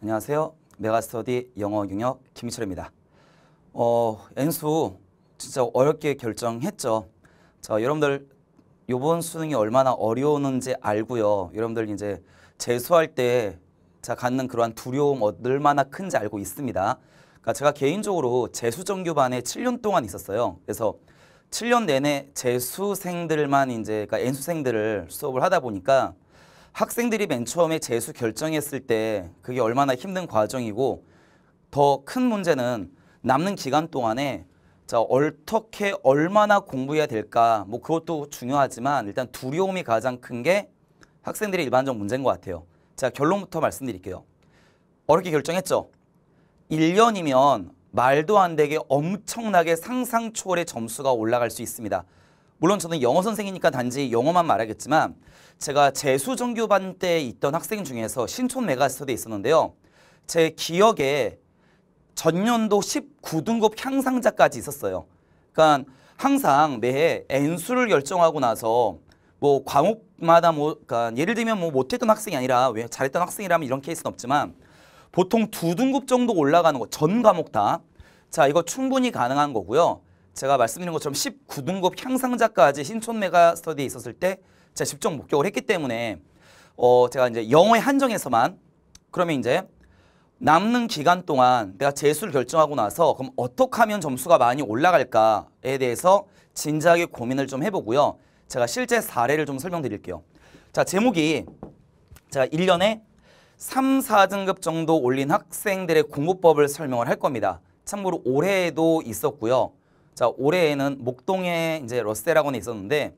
안녕하세요. 메가스터디 영어 경역 김철입니다. 어, 엔수 진짜 어렵게 결정했죠. 자, 여러분들 요번 수능이 얼마나 어려우는지 알고요. 여러분들 이제 재수할 때 자, 갖는 그러한 두려움 얼마나 큰지 알고 있습니다. 그러니까 제가 개인적으로 재수 정규반에 7년 동안 있었어요. 그래서 7년 내내 재수생들만 이제 그러니까 엔수생들을 수업을 하다 보니까 학생들이 맨 처음에 재수 결정했을 때 그게 얼마나 힘든 과정이고 더 큰 문제는 남는 기간 동안에 자 어떻게 얼마나 공부해야 될까 뭐 그것도 중요하지만 일단 두려움이 가장 큰 게 학생들의 일반적 문제인 것 같아요. 자 결론부터 말씀드릴게요. 어렵게 결정했죠. 1년이면 말도 안 되게 엄청나게 상상 초월의 점수가 올라갈 수 있습니다. 물론 저는 영어 선생이니까 단지 영어만 말하겠지만 제가 재수 정교반때 있던 학생 중에서 신촌 메가스터에 있었는데요. 제 기억에 전년도 19등급 향상자까지 있었어요. 그러니까 항상 매해 N수를 결정하고 나서 뭐 과목마다 뭐 그러니까 예를 들면 뭐 못했던 학생이 아니라 왜 잘했던 학생이라면 이런 케이스는 없지만 보통 두 등급 정도 올라가는 거 전 과목 다. 자 이거 충분히 가능한 거고요. 제가 말씀드린 것처럼 19등급 향상자까지 신촌 메가 스터디에 있었을 때 제가 직접 목격을 했기 때문에 어 제가 이제 영어의 한정에서만 그러면 이제 남는 기간 동안 내가 재수를 결정하고 나서 그럼 어떻게 하면 점수가 많이 올라갈까에 대해서 진지하게 고민을 좀 해보고요. 제가 실제 사례를 좀 설명드릴게요. 자 제목이 제가 1년에 3, 4등급 정도 올린 학생들의 공부법을 설명을 할 겁니다. 참고로 올해에도 있었고요. 자, 올해에는 목동에 이제 러셀학원에 있었는데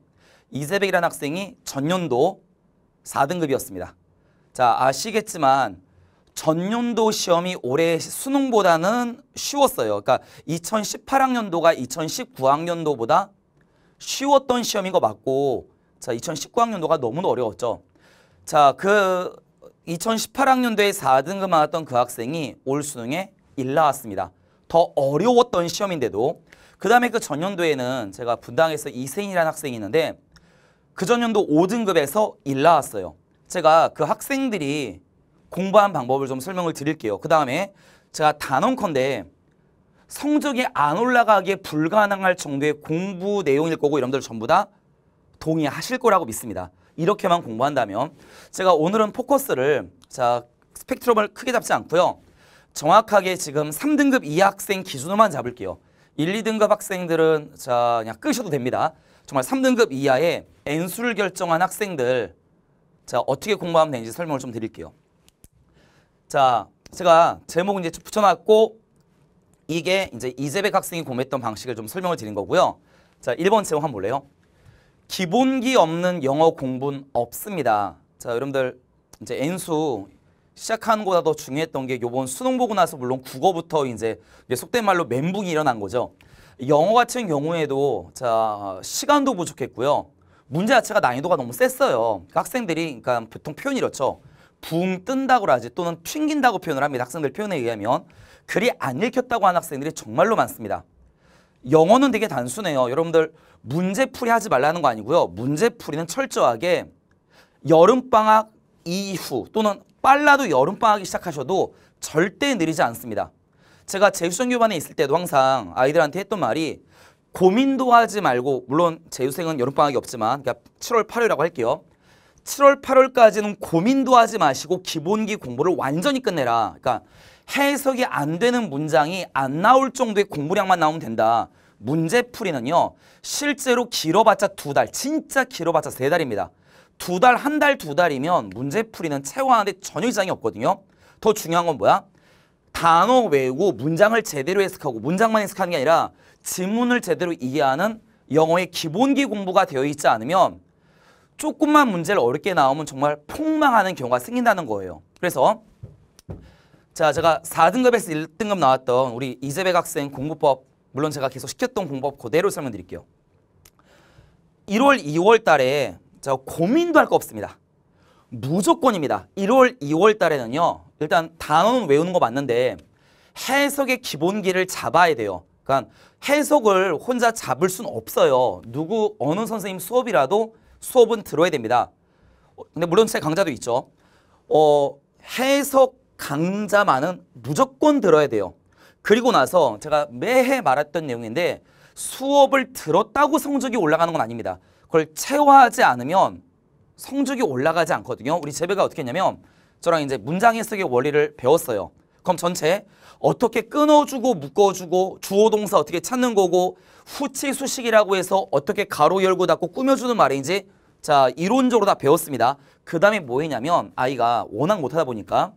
이세백이라는 학생이 전년도 4등급이었습니다. 자, 아시겠지만 전년도 시험이 올해 수능보다는 쉬웠어요. 그러니까 2018학년도가 2019학년도보다 쉬웠던 시험인 거 맞고 자 2019학년도가 너무나 어려웠죠. 자그 2018학년도에 4등급 맞았던그 학생이 올 수능에 1 나왔습니다. 더 어려웠던 시험인데도 그 다음에 그 전년도에는 제가 분당에서 이세인이라는 학생이 있는데 그 전년도 5등급에서 1 나왔어요. 제가 그 학생들이 공부한 방법을 좀 설명을 드릴게요. 그 다음에 제가 단언컨대 성적이 안 올라가기에 불가능할 정도의 공부 내용일 거고 여러분들 전부 다 동의하실 거라고 믿습니다. 이렇게만 공부한다면 제가 오늘은 포커스를 자 스펙트럼을 크게 잡지 않고요. 정확하게 지금 3등급 이 학생 기준으로만 잡을게요. 1, 2등급 학생들은 자 그냥 끄셔도 됩니다. 정말 3등급 이하의 N수를 결정한 학생들 자 어떻게 공부하면 되는지 설명을 좀 드릴게요. 자 제가 제목 이제 붙여놨고 이게 이제 이재백 학생이 공부했던 방식을 좀 설명을 드린 거고요. 자 1번 제목 한번 볼래요? 기본기 없는 영어 공부는 없습니다. 자 여러분들 이제 N수 시작하는 거보다 더 중요했던 게 요번 수능 보고 나서 물론 국어부터 이제 속된 말로 멘붕이 일어난 거죠. 영어 같은 경우에도 자 시간도 부족했고요. 문제 자체가 난이도가 너무 셌어요. 학생들이 그러니까 보통 표현이 이렇죠. 붕 뜬다고 하지 또는 튕긴다고 표현을 합니다. 학생들 표현에 의하면 글이 안 읽혔다고 하는 학생들이 정말로 많습니다. 영어는 되게 단순해요. 여러분들 문제풀이 하지 말라는 거 아니고요. 문제풀이는 철저하게 여름방학 이후 또는 빨라도 여름방학이 시작하셔도 절대 느리지 않습니다. 제가 재수전교반에 있을 때도 항상 아이들한테 했던 말이 고민도 하지 말고 물론 재수생은 여름방학이 없지만 그러니까 7월 8월이라고 할게요. 7월 8월까지는 고민도 하지 마시고 기본기 공부를 완전히 끝내라. 그러니까 해석이 안 되는 문장이 안 나올 정도의 공부량만 나오면 된다. 문제풀이는요. 실제로 길어봤자 두 달, 진짜 길어봤자 세 달입니다. 두 달, 한 달, 두 달이면 문제풀이는 채워하는데 전혀 이상이 없거든요. 더 중요한 건 뭐야? 단어 외우고 문장을 제대로 해석하고 문장만 해석하는 게 아니라 지문을 제대로 이해하는 영어의 기본기 공부가 되어 있지 않으면 조금만 문제를 어렵게 나오면 정말 폭망하는 경우가 생긴다는 거예요. 그래서 자 제가 4등급에서 1등급 나왔던 우리 이재백 학생 공부법 물론 제가 계속 시켰던 공부법 그대로 설명드릴게요. 1월, 2월 달에 저 고민도 할 거 없습니다. 무조건입니다. 1월, 2월 달에는요. 일단 단어는 외우는 거 맞는데 해석의 기본기를 잡아야 돼요. 그러니까 해석을 혼자 잡을 순 없어요. 누구 어느 선생님 수업이라도 수업은 들어야 됩니다. 어, 근데 물론 제 강좌도 있죠. 어, 해석 강좌만은 무조건 들어야 돼요. 그리고 나서 제가 매해 말했던 내용인데 수업을 들었다고 성적이 올라가는 건 아닙니다. 그걸 체화하지 않으면 성적이 올라가지 않거든요. 우리 재배가 어떻게 했냐면 저랑 이제 문장 해석의 원리를 배웠어요. 그럼 전체 어떻게 끊어주고 묶어주고 주어동사 어떻게 찾는 거고 후치수식이라고 해서 어떻게 가로 열고 닫고 꾸며주는 말인지 자 이론적으로 다 배웠습니다. 그 다음에 뭐했냐면 아이가 워낙 못하다 보니까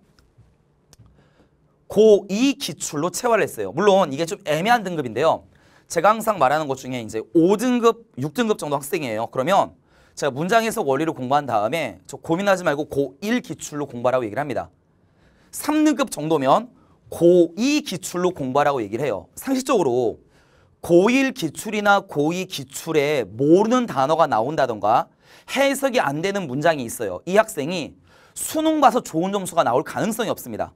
고2 기출로 채화를 했어요. 물론 이게 좀 애매한 등급인데요. 제가 항상 말하는 것 중에 이제 5등급, 6등급 정도 학생이에요. 그러면 제가 문장 해석 원리를 공부한 다음에 저 고민하지 말고 고1 기출로 공부하라고 얘기를 합니다. 3등급 정도면 고2 기출로 공부하라고 얘기를 해요. 상식적으로 고1 기출이나 고2 기출에 모르는 단어가 나온다던가 해석이 안 되는 문장이 있어요. 이 학생이 수능 봐서 좋은 점수가 나올 가능성이 없습니다.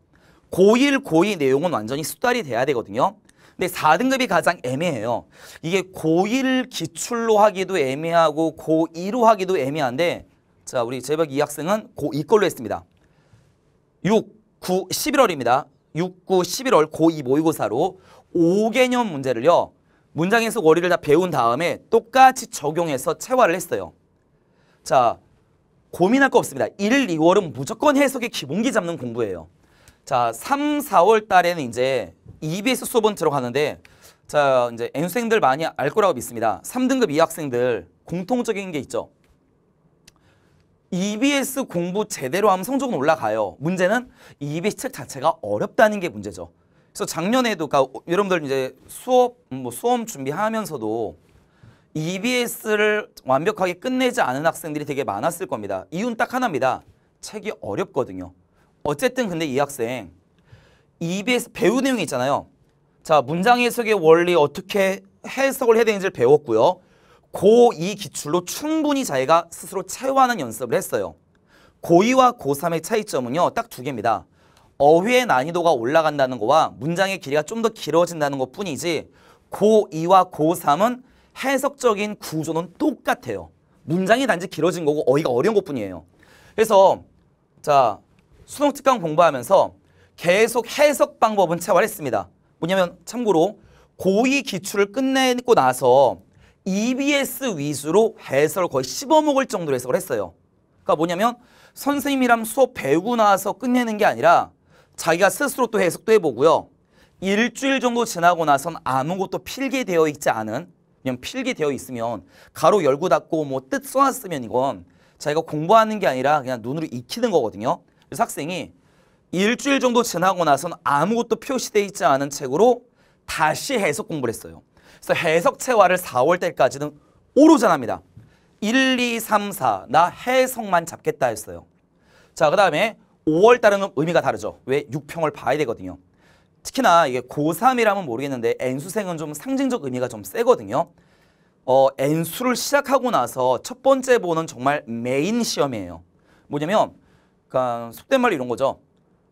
고1, 고2 내용은 완전히 숙달이 돼야 되거든요. 근데 4등급이 가장 애매해요. 이게 고1 기출로 하기도 애매하고 고2로 하기도 애매한데 자 우리 제박 이 학생은 고2 걸로 했습니다. 6, 9, 11월입니다. 6, 9, 11월 고2 모의고사로 5개념 문제를요. 문장에서 원리를 다 배운 다음에 똑같이 적용해서 체화를 했어요. 자 고민할 거 없습니다. 1, 2월은 무조건 해석의 기본기 잡는 공부예요. 자, 3, 4월 달에는 이제 EBS 수업은 들어가는데 자, 이제 N수생들 많이 알 거라고 믿습니다. 3등급 2학생들 공통적인 게 있죠. EBS 공부 제대로 하면 성적은 올라가요. 문제는 EBS 책 자체가 어렵다는 게 문제죠. 그래서 작년에도 그러니까 여러분들 이제 수업 뭐 수험 준비하면서도 EBS를 완벽하게 끝내지 않은 학생들이 되게 많았을 겁니다. 이유는 딱 하나입니다. 책이 어렵거든요. 어쨌든 근데 이 학생 EBS 배우 내용이 있잖아요. 자, 문장 해석의 원리 어떻게 해석을 해야 되는지를 배웠고요. 고2 기출로 충분히 자기가 스스로 체화하는 연습을 했어요. 고2와 고3의 차이점은요. 딱 두 개입니다. 어휘의 난이도가 올라간다는 거와 문장의 길이가 좀 더 길어진다는 것 뿐이지 고2와 고3은 해석적인 구조는 똑같아요. 문장이 단지 길어진 거고 어휘가 어려운 것 뿐이에요. 그래서 자 수능 특강 공부하면서 계속 해석 방법은 채화했습니다 뭐냐면 참고로 고의 기출을 끝내고 나서 EBS 위주로 해설을 거의 씹어먹을 정도로 해석을 했어요. 그러니까 뭐냐면 선생님이랑 수업 배우고 나서 끝내는 게 아니라 자기가 스스로 또 해석도 해보고요. 일주일 정도 지나고 나선 아무것도 필기되어 있지 않은 그냥 필기되어 있으면 가로 열고 닫고 뭐 뜻 써놨으면 이건 자기가 공부하는 게 아니라 그냥 눈으로 익히는 거거든요. 그래서 학생이 일주일 정도 지나고 나서는 아무것도 표시되어 있지 않은 책으로 다시 해석 공부를 했어요. 그래서 해석 체화를 4월 때까지는 오로 전합니다. 1, 2, 3, 4. 나 해석만 잡겠다 했어요. 자, 그 다음에 5월 달은 의미가 다르죠. 왜? 6평을 봐야 되거든요. 특히나 이게 고3이라면 모르겠는데 N수생은 좀 상징적 의미가 좀 세거든요. 어, N수를 시작하고 나서 첫 번째 보는 정말 메인 시험이에요. 뭐냐면 그러니까 속된 말 이런 거죠.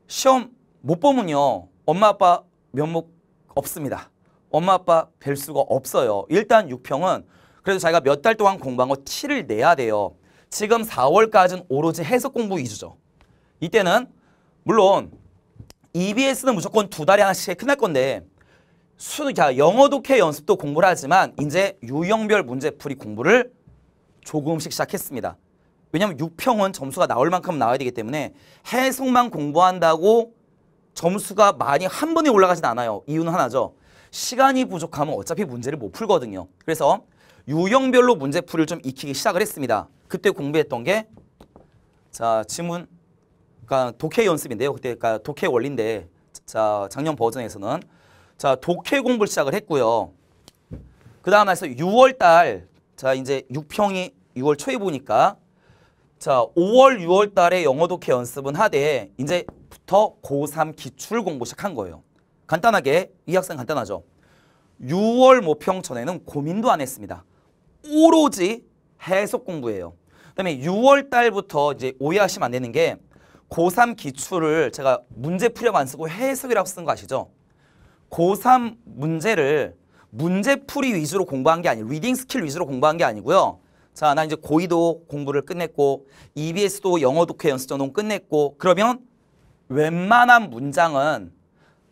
시험 못 보면요. 엄마 아빠 면목 없습니다. 엄마 아빠 뵐 수가 없어요. 일단 6평은 그래서 자기가 몇 달 동안 공부한 거 티를 내야 돼요. 지금 4월까지는 오로지 해석 공부 위주죠. 이때는 물론 EBS는 무조건 두 달에 하나씩 끝날 건데 수, 능 영어 독해 연습도 공부를 하지만 이제 유형별 문제풀이 공부를 조금씩 시작했습니다. 왜냐하면 6평은 점수가 나올 만큼 나와야 되기 때문에 해석만 공부한다고 점수가 많이 한 번에 올라가진 않아요. 이유는 하나죠. 시간이 부족하면 어차피 문제를 못 풀거든요. 그래서 유형별로 문제풀이를 좀 익히기 시작을 했습니다. 그때 공부했던 게 자, 지문 그러니까 독해 연습인데요. 그때 그러니까 독해 원리인데 자, 작년 버전에서는 자, 독해 공부를 시작을 했고요. 그다음에 6월 달 자, 이제 6평이 6월 초에 보니까 자, 5월, 6월 달에 영어 독해 연습은 하되 이제부터 고3 기출 공부 시작한 거예요. 간단하게 이 학생 간단하죠. 6월 모평 전에는 고민도 안 했습니다. 오로지 해석 공부예요. 그다음에 6월 달부터 이제 오해하시면 안 되는 게 고3 기출을 제가 문제 풀이라고 안 쓰고 해석이라고 쓴 거 아시죠? 고3 문제를 문제 풀이 위주로 공부한 게 아니에요. 리딩 스킬 위주로 공부한 게 아니고요. 자, 나 이제 고의도 공부를 끝냈고 EBS도 영어 독해 연습 전공 끝냈고 그러면 웬만한 문장은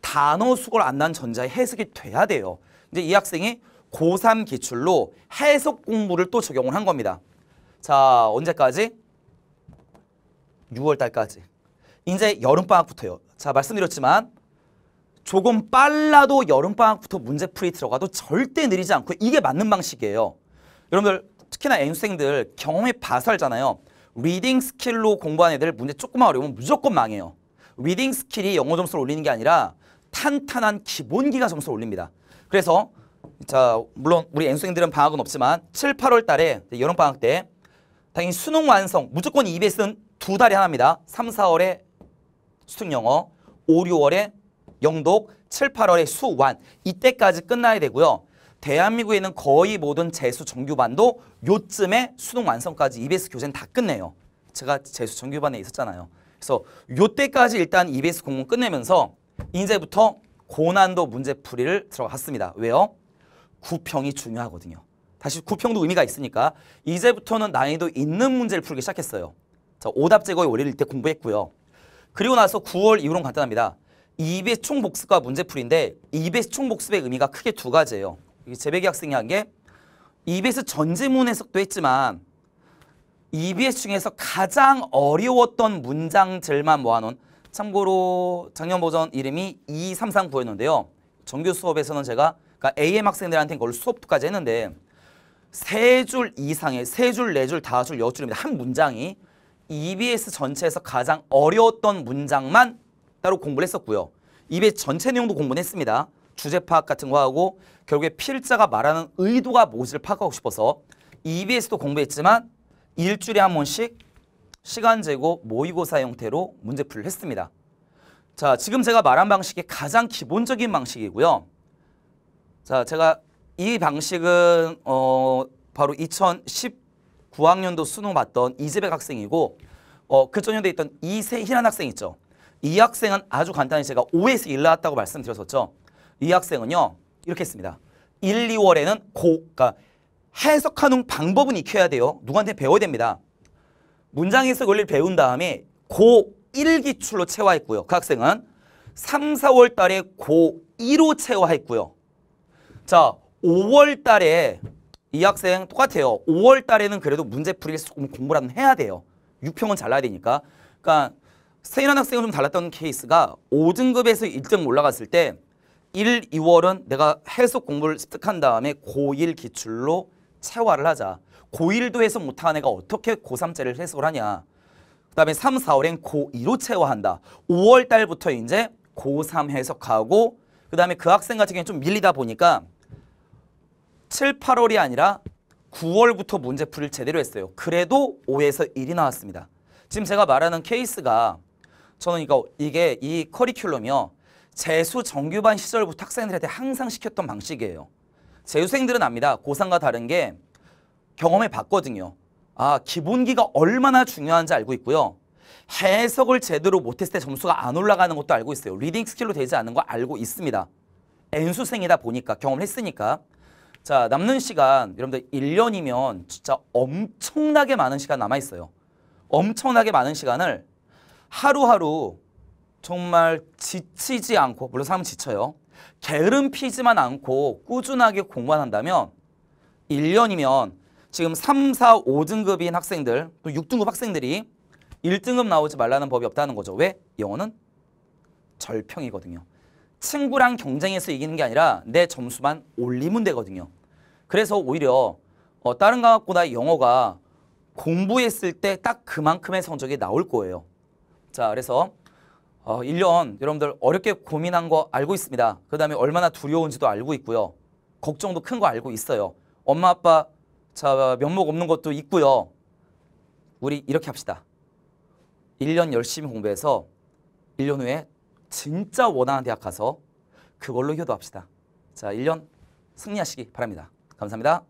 단어 수고를 안 난 전자에 해석이 돼야 돼요. 이제 이 학생이 고3 기출로 해석 공부를 또 적용을 한 겁니다. 자, 언제까지? 6월 달까지. 이제 여름방학부터요. 자, 말씀드렸지만 조금 빨라도 여름방학부터 문제풀이 들어가도 절대 느리지 않고 이게 맞는 방식이에요. 여러분들 특히나 N수생들 경험이 바설잖아요 리딩 스킬로 공부한 애들 문제 조금만 어려우면 무조건 망해요. 리딩 스킬이 영어 점수를 올리는 게 아니라 탄탄한 기본기가 점수를 올립니다. 그래서 자 물론 우리 N수생들은 방학은 없지만 7, 8월 달에 여름방학 때 당연히 수능 완성 무조건 EBS는 두 달에 하나입니다. 3, 4월에 수능 영어, 5, 6월에 영독, 7, 8월에 수완 이때까지 끝나야 되고요. 대한민국에 있는 거의 모든 재수 정규반도 요쯤에 수능 완성까지 EBS 교재는 다 끝내요. 제가 재수 정규반에 있었잖아요. 그래서 요때까지 일단 EBS 공문 끝내면서 이제부터 고난도 문제풀이를 들어갔습니다. 왜요? 구평이 중요하거든요. 다시 구평도 의미가 있으니까 이제부터는 난이도 있는 문제를 풀기 시작했어요. 자, 오답 제거의 원리를 이때 공부했고요. 그리고 나서 9월 이후로는 간단합니다. EBS 총복습과 문제풀인데 EBS 총복습의 의미가 크게 두 가지예요. 재배기 학생이 한게 EBS 전지문 해석도 했지만 EBS 중에서 가장 어려웠던 문장들만 모아놓은 참고로 작년 버전 이름이 2339였는데요. 정규 수업에서는 제가 그러니까 AM 학생들한테 그걸 수업까지 했는데 세 줄 이상의 세 줄, 네 줄, 다섯 줄, 여섯 줄입니다. 한 문장이 EBS 전체에서 가장 어려웠던 문장만 따로 공부를 했었고요. EBS 전체 내용도 공부는 했습니다. 주제 파악 같은 거 하고 결국에 필자가 말하는 의도가 무엇을 파악하고 싶어서 EBS도 공부했지만 일주일에 한 번씩 시간 제고 모의고사 형태로 문제풀이 했습니다. 자, 지금 제가 말한 방식이 가장 기본적인 방식이고요. 자, 제가 이 방식은 어, 바로 2019학년도 수능 봤던 이재백 학생이고 어, 그 전년도에 있던 이세희란 학생 있죠. 이 학생은 아주 간단히 제가 5에서 1 나왔다고 말씀드렸었죠. 이 학생은요. 이렇게 했습니다. 1, 2월에는 고, 그러니까 해석하는 방법은 익혀야 돼요. 누구한테 배워야 됩니다. 문장 해석 원리를 배운 다음에 고 1기출로 채화했고요. 그 학생은 3, 4월 달에 고 2로 채화했고요. 자, 5월 달에 이 학생 똑같아요. 5월 달에는 그래도 문제풀이를 공부라도 해야 돼요. 6평은 잘라야 되니까. 그러니까 세인한 학생은 좀 달랐던 케이스가 5등급에서 1등 올라갔을 때 1, 2월은 내가 해석 공부를 습득한 다음에 고1 기출로 체화를 하자. 고1도 해석 못한 애가 어떻게 고3짜를 해석을 하냐. 그 다음에 3, 4월엔 고2로 체화한다. 5월 달부터 이제 고3 해석하고 그 다음에 그 학생 같은 경우는 좀 밀리다 보니까 7, 8월이 아니라 9월부터 문제풀이를 제대로 했어요. 그래도 5에서 1이 나왔습니다. 지금 제가 말하는 케이스가 저는 이거 이게 이 커리큘럼이요. 재수 정규반 시절부터 학생들한테 항상 시켰던 방식이에요. 재수생들은 압니다. 고상과 다른 게 경험해 봤거든요. 아, 기본기가 얼마나 중요한지 알고 있고요. 해석을 제대로 못했을 때 점수가 안 올라가는 것도 알고 있어요. 리딩 스킬로 되지 않는 거 알고 있습니다. N수생이다 보니까 경험을 했으니까. 자, 남는 시간 여러분들 1년이면 진짜 엄청나게 많은 시간 남아 있어요. 엄청나게 많은 시간을 하루하루 정말 지치지 않고 물론 사람 은 지쳐요. 게으름 피지만 않고 꾸준하게 공부 한다면 1년이면 지금 3, 4, 5등급인 학생들 또 6등급 학생들이 1등급 나오지 말라는 법이 없다는 거죠. 왜? 영어는 절평이거든요. 친구랑 경쟁해서 이기는 게 아니라 내 점수만 올리면 되거든요. 그래서 오히려 어, 다른 과학보다 영어가 공부했을 때 딱 그만큼의 성적이 나올 거예요. 자, 그래서 어, 1년 여러분들 어렵게 고민한 거 알고 있습니다. 그 다음에 얼마나 두려운지도 알고 있고요. 걱정도 큰 거 알고 있어요. 엄마 아빠 자 면목 없는 것도 있고요. 우리 이렇게 합시다. 1년 열심히 공부해서 1년 후에 진짜 원하는 대학 가서 그걸로 효도합시다. 자, 1년 승리하시기 바랍니다. 감사합니다.